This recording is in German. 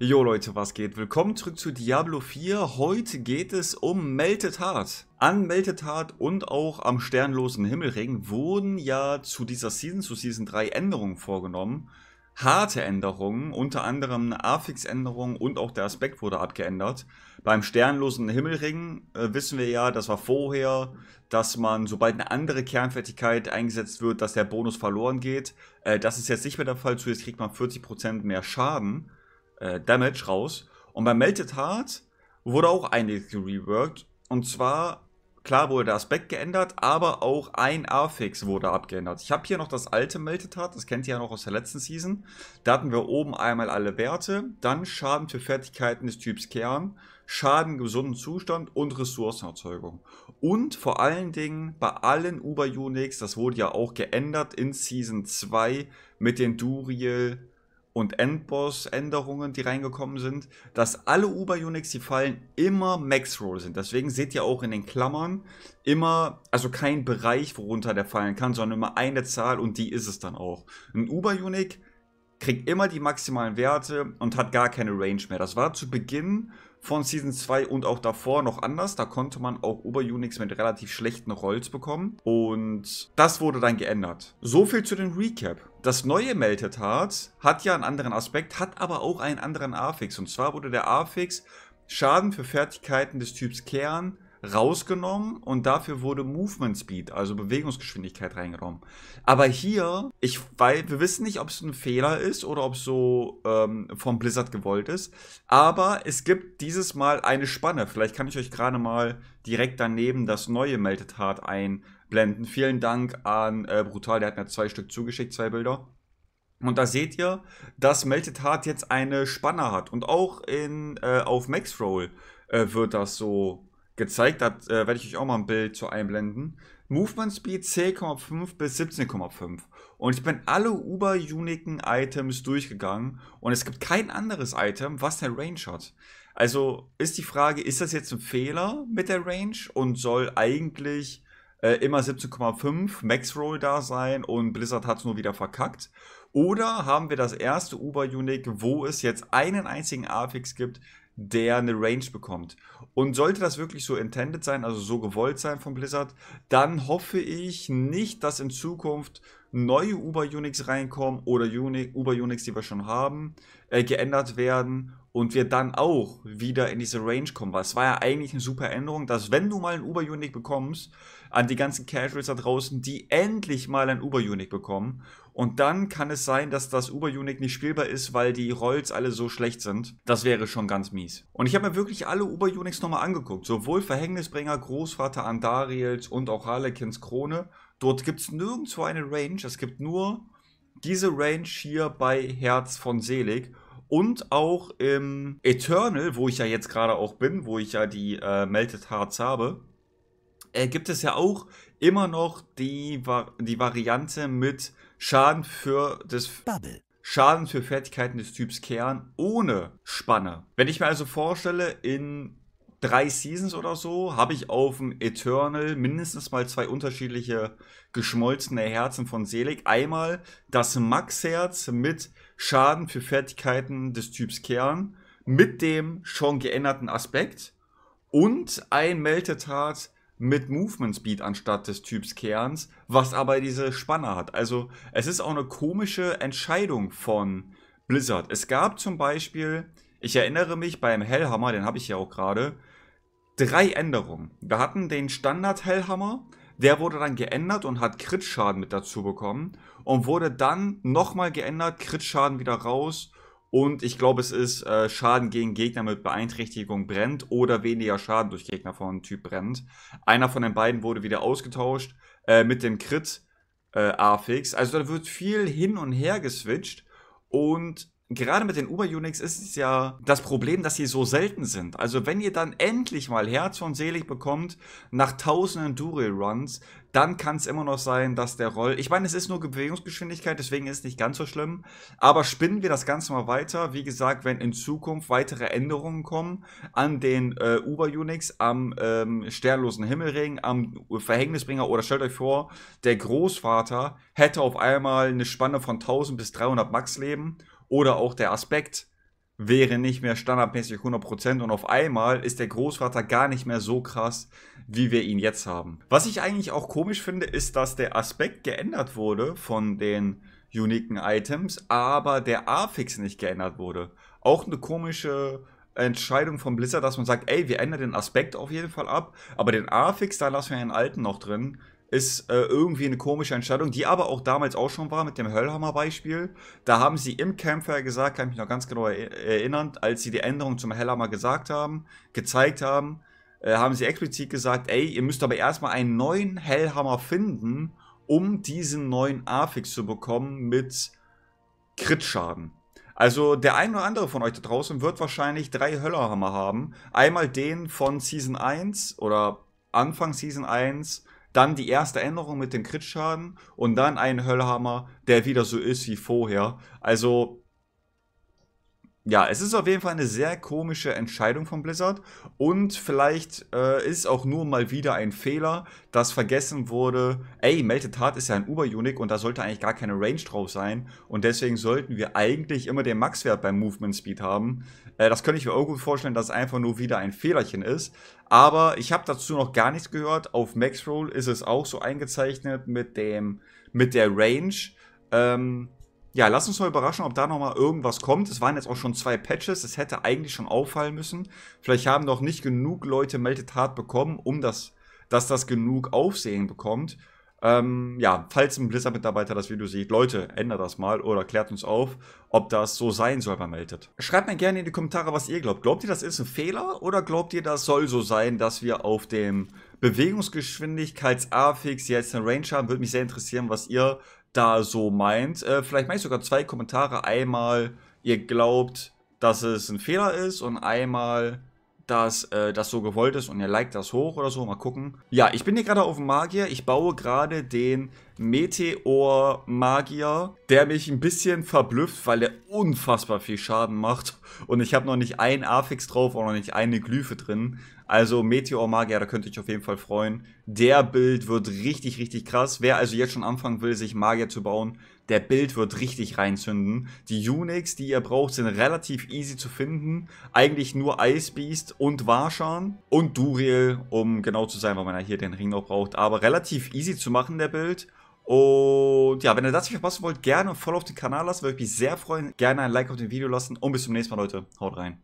Jo Leute, was geht? Willkommen zurück zu Diablo 4. Heute geht es um Melted Heart. An Melted Heart und auch am sternlosen Himmelring wurden ja zu dieser Season, zu Season 3 Änderungen vorgenommen. Harte Änderungen, unter anderem eine Affix-Änderung und auch der Aspekt wurde abgeändert. Beim sternlosen Himmelring äh, wissen wir ja, das war vorher, dass man, sobald eine andere Kernfertigkeit eingesetzt wird, dass der Bonus verloren geht. Äh, das ist jetzt nicht mehr der Fall, zuerst kriegt man 40% mehr Schaden äh, Damage raus. Und bei Melted Heart wurde auch einiges gereworked. Und zwar, klar wurde der Aspekt geändert, aber auch ein A-Fix wurde abgeändert. Ich habe hier noch das alte Melted Heart, das kennt ihr ja noch aus der letzten Season. Da hatten wir oben einmal alle Werte, dann Schaden für Fertigkeiten des Typs Kern, Schaden im gesunden Zustand und Ressourcenerzeugung. Und vor allen Dingen bei allen Uber Unix, das wurde ja auch geändert in Season 2 mit den Duriel und Endboss-Änderungen, die reingekommen sind, dass alle Uber-Unix, die fallen, immer Max-Roll sind. Deswegen seht ihr auch in den Klammern immer, also kein Bereich, worunter der fallen kann, sondern immer eine Zahl und die ist es dann auch. Ein Uber-Unic kriegt immer die maximalen Werte und hat gar keine Range mehr. Das war zu Beginn von Season 2 und auch davor noch anders. Da konnte man auch uber unix mit relativ schlechten Rolls bekommen. Und das wurde dann geändert. So viel zu den Recap das neue Melted Heart hat ja einen anderen Aspekt, hat aber auch einen anderen a Und zwar wurde der a Schaden für Fertigkeiten des Typs Kern rausgenommen und dafür wurde Movement Speed, also Bewegungsgeschwindigkeit reingenommen. Aber hier, ich, weil wir wissen nicht, ob es ein Fehler ist oder ob es so ähm, vom Blizzard gewollt ist, aber es gibt dieses Mal eine Spanne. Vielleicht kann ich euch gerade mal direkt daneben das neue Melted Heart einblenden. Vielen Dank an äh, Brutal, der hat mir zwei Stück zugeschickt, zwei Bilder. Und da seht ihr, dass Melted Heart jetzt eine Spanne hat. Und auch in, äh, auf Max Roll äh, wird das so gezeigt hat, äh, werde ich euch auch mal ein Bild zu einblenden. Movement Speed 10,5 bis 17,5. Und ich bin alle uber-uniken Items durchgegangen und es gibt kein anderes Item, was eine Range hat. Also ist die Frage, ist das jetzt ein Fehler mit der Range und soll eigentlich äh, immer 17,5 Max Roll da sein und Blizzard hat es nur wieder verkackt? Oder haben wir das erste Uber-Unique, wo es jetzt einen einzigen Affix gibt, der eine Range bekommt. Und sollte das wirklich so intended sein, also so gewollt sein von Blizzard, dann hoffe ich nicht, dass in Zukunft neue Uber-Unix reinkommen oder Uber-Unix, die wir schon haben, äh, geändert werden und wir dann auch wieder in diese Range kommen. Weil es war ja eigentlich eine super Änderung, dass wenn du mal ein Uber-Unix bekommst, an die ganzen Casuals da draußen, die endlich mal ein Uber-Unix bekommen. Und dann kann es sein, dass das Uber-Unix nicht spielbar ist, weil die Rolls alle so schlecht sind. Das wäre schon ganz mies. Und ich habe mir wirklich alle Uber-Unix nochmal angeguckt. Sowohl Verhängnisbringer, Großvater Andariels und auch Harlekins Krone. Dort gibt es nirgendwo eine Range. Es gibt nur diese Range hier bei Herz von Selig. Und auch im Eternal, wo ich ja jetzt gerade auch bin, wo ich ja die äh, Melted Hearts habe, äh, gibt es ja auch immer noch die, die Variante mit Schaden für das Bubble. Schaden für Fertigkeiten des Typs Kern ohne Spanne. Wenn ich mir also vorstelle, in drei Seasons oder so habe ich auf dem Eternal mindestens mal zwei unterschiedliche geschmolzene Herzen von Selig. Einmal das Max-Herz mit Schaden für Fertigkeiten des Typs Kern mit dem schon geänderten Aspekt und ein Meltetat mit Movement Speed anstatt des Typs Kerns, was aber diese Spanne hat. Also es ist auch eine komische Entscheidung von Blizzard. Es gab zum Beispiel, ich erinnere mich beim Hellhammer, den habe ich ja auch gerade, drei Änderungen. Wir hatten den Standard Hellhammer, der wurde dann geändert und hat Crit-Schaden mit dazu bekommen und wurde dann nochmal geändert, Crit-Schaden wieder raus und ich glaube, es ist äh, Schaden gegen Gegner mit Beeinträchtigung brennt oder weniger Schaden durch Gegner von Typ brennt. Einer von den beiden wurde wieder ausgetauscht äh, mit dem Crit-Affix. Äh, also da wird viel hin und her geswitcht und gerade mit den Uber-Unix ist es ja das Problem, dass sie so selten sind. Also wenn ihr dann endlich mal Herz und Selig bekommt nach tausenden Dural-Runs, dann kann es immer noch sein, dass der Roll. Ich meine, es ist nur Bewegungsgeschwindigkeit, deswegen ist es nicht ganz so schlimm. Aber spinnen wir das Ganze mal weiter. Wie gesagt, wenn in Zukunft weitere Änderungen kommen an den äh, Uber-Unix, am ähm, sternlosen Himmelring, am Verhängnisbringer oder stellt euch vor, der Großvater hätte auf einmal eine Spanne von 1000 bis 300 Max Leben oder auch der Aspekt wäre nicht mehr standardmäßig 100% und auf einmal ist der Großvater gar nicht mehr so krass wie wir ihn jetzt haben. Was ich eigentlich auch komisch finde, ist, dass der Aspekt geändert wurde von den uniken Items, aber der A-Fix nicht geändert wurde. Auch eine komische Entscheidung von Blizzard, dass man sagt, ey, wir ändern den Aspekt auf jeden Fall ab, aber den A-Fix, da lassen wir einen alten noch drin ist äh, irgendwie eine komische Entscheidung, die aber auch damals auch schon war mit dem höllhammer beispiel Da haben sie im Kämpfer gesagt, kann ich mich noch ganz genau erinnern, als sie die Änderung zum Hellhammer gesagt haben, gezeigt haben, äh, haben sie explizit gesagt, ey, ihr müsst aber erstmal einen neuen Hellhammer finden, um diesen neuen a zu bekommen mit Crit-Schaden. Also der ein oder andere von euch da draußen wird wahrscheinlich drei Höllerhammer haben. Einmal den von Season 1 oder Anfang Season 1, dann die erste Änderung mit dem Crit-Schaden und dann einen Höllhammer, der wieder so ist wie vorher. Also ja, es ist auf jeden Fall eine sehr komische Entscheidung von Blizzard und vielleicht äh, ist auch nur mal wieder ein Fehler, dass vergessen wurde, ey, Melted Heart ist ja ein Uber-Unic und da sollte eigentlich gar keine Range drauf sein und deswegen sollten wir eigentlich immer den Max-Wert beim Movement Speed haben. Äh, das könnte ich mir auch gut vorstellen, dass es einfach nur wieder ein Fehlerchen ist, aber ich habe dazu noch gar nichts gehört. Auf Max Roll ist es auch so eingezeichnet mit dem mit der Range. Ähm, ja, lass uns mal überraschen, ob da nochmal irgendwas kommt. Es waren jetzt auch schon zwei Patches, es hätte eigentlich schon auffallen müssen. Vielleicht haben noch nicht genug Leute Melted Heart bekommen, um das, dass das genug Aufsehen bekommt. Ähm, ja, falls ein Blizzard-Mitarbeiter das Video sieht, Leute, ändert das mal oder klärt uns auf, ob das so sein soll bei Melted. Schreibt mir gerne in die Kommentare, was ihr glaubt. Glaubt ihr, das ist ein Fehler oder glaubt ihr, das soll so sein, dass wir auf dem Bewegungsgeschwindigkeits-Affix jetzt eine Range haben? Würde mich sehr interessieren, was ihr da so meint. Äh, vielleicht mache ich sogar zwei Kommentare. Einmal, ihr glaubt, dass es ein Fehler ist und einmal, dass äh, das so gewollt ist und ihr liked das hoch oder so. Mal gucken. Ja, ich bin hier gerade auf dem Magier. Ich baue gerade den Meteor-Magier, der mich ein bisschen verblüfft, weil er unfassbar viel Schaden macht. Und ich habe noch nicht einen Affix drauf und noch nicht eine Glyphe drin. Also Meteor-Magier, da könnte ich auf jeden Fall freuen. Der Bild wird richtig, richtig krass. Wer also jetzt schon anfangen will, sich Magier zu bauen, der Bild wird richtig reinzünden. Die Unix, die ihr braucht, sind relativ easy zu finden. Eigentlich nur Ice Beast und Warshan und Duriel, um genau zu sein, weil man ja hier den Ring noch braucht. Aber relativ easy zu machen, der Bild. Und ja, wenn ihr das nicht verpassen wollt, gerne ein Follow auf den Kanal lassen, würde ich mich sehr freuen. Gerne ein Like auf dem Video lassen und bis zum nächsten Mal, Leute. Haut rein.